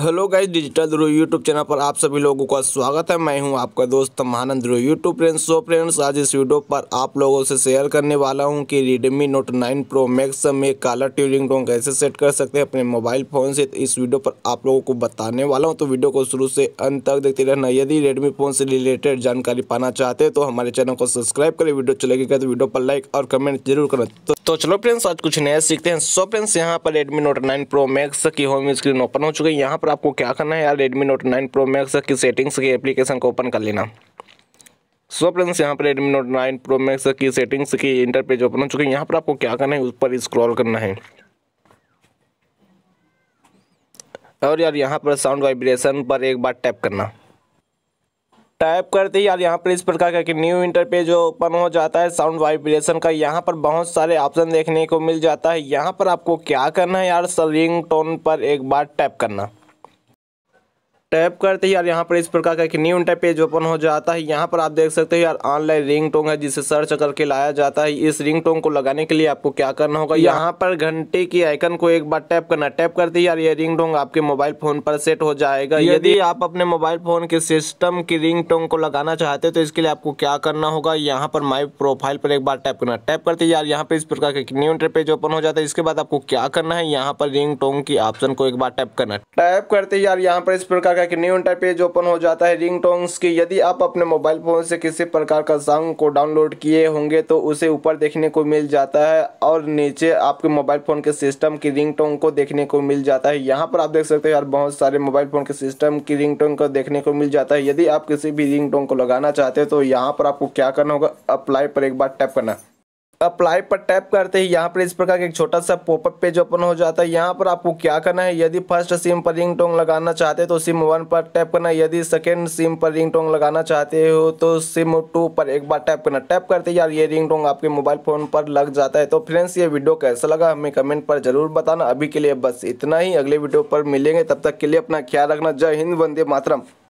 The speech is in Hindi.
hello guys digital Dhruv YouTube channel पर आप सभी लोगों का स्वागत है मैं हूं आपका दोस्त Mahanand Dhruv YouTube friends so friends आज इस वीडियो पर आप लोगों से शेयर करने वाला हूं कि रेडमी नोट 9 प्रो मैक्स में कलर ट्यूरिंग टोन कैसे सेट कर सकते हैं अपने मोबाइल फ़ोन से इस वीडियो पर आप लोगों को बताने वाला हूँ तो वीडियो को शुरू से अंत तक देखते रहना यदि रेडमी फ़ोन से रिलेटेड जानकारी पाना चाहते हैं तो हमारे चैनल को सब्सक्राइब करें वीडियो चलेगी तो वीडियो पर लाइक और कमेंट जरूर करें तो तो चलो फ्रेंड्स आज कुछ नया सीखते हैं सो फ्रेंड्स यहाँ पर Redmi Note 9 Pro Max की होम स्क्रीन ओपन हो चुकी है यहाँ पर आपको क्या करना है यार Redmi Note 9 Pro Max की सेटिंग्स की एप्लीकेशन को ओपन कर लेना सो फ्रेंड्स यहाँ पर Redmi Note 9 Pro Max की सेटिंग्स की इंटर पेज ओपन हो चुकी है यहाँ पर आपको क्या करना है उस पर स्क्रॉल करना है और यार यहाँ पर साउंड वाइब्रेशन पर एक बार टैप करना टाइप करते ही यार यहाँ पर इस प्रकार का न्यू इंटरपेज ओपन हो जाता है साउंड वाइब्रेशन का यहाँ पर बहुत सारे ऑप्शन देखने को मिल जाता है यहाँ पर आपको क्या करना है यार सर रिंग टोन पर एक बार टैप करना टैप करते ही यार यहाँ पर इस प्रकार का एक न्यू इंटर पेज ओपन हो जाता है यहाँ पर आप देख सकते हैं यार ऑनलाइन रिंग टोंग है जिसे सर्च करके लाया जाता है इस रिंग टोंग को लगाने के लिए आपको क्या करना होगा यहाँ पर घंटे की आइकन को एक बार टैप करना टैप करते ही यार ये रिंग टोंग आपके मोबाइल फोन पर सेट हो जाएगा यदि आप अपने मोबाइल फोन के सिस्टम की रिंग टोंग को लगाना चाहते हो तो इसके लिए आपको क्या करना होगा यहाँ पर माई प्रोफाइल पर एक बार टैप करना टैप करते यार यहाँ पर इस प्रकार का न्यू इंटर पेज ओपन हो जाता है इसके बाद आपको क्या करना है यहाँ पर रिंग टोंग की ऑप्शन को एक बार टैप करना टैप करते ही यार यहाँ पर इस प्रकार का एक न्यू इंटर पेज ओपन हो जाता है रिंग टोंग्स की यदि आप अपने मोबाइल फ़ोन से किसी प्रकार का सॉन्ग को डाउनलोड किए होंगे तो उसे ऊपर देखने को मिल जाता है और नीचे आपके मोबाइल फ़ोन के सिस्टम की रिंग टोंग को देखने को मिल जाता है यहाँ पर आप देख सकते हैं यार बहुत सारे मोबाइल फ़ोन के सिस्टम की रिंग टोंग को देखने को मिल जाता है यदि आप किसी भी रिंग टोंग को लगाना चाहते हो तो यहाँ पर आपको क्या करना होगा अप्लाई पर एक बार टैप करना अप्लाई पर टैप करते ही यहाँ पर इस प्रकार का एक छोटा सा पॉपअप पेज ओपन हो जाता है यहाँ पर आपको क्या करना है यदि फर्स्ट सिम पर तो रिंग टोंग लगाना चाहते हो तो सिम वन पर टैप करना यदि सेकेंड सिम पर रिंग टोंग लगाना चाहते हो तो सिम टू पर एक बार टैप करना टैप करते ही यार ये रिंग टोंग आपके मोबाइल फ़ोन पर लग जाता है तो फ्रेंड्स ये वीडियो कैसा लगा हमें कमेंट पर ज़रूर बताना अभी के लिए बस इतना ही अगले वीडियो पर मिलेंगे तब तक के लिए अपना ख्याल रखना जय हिंद वंदे मातरम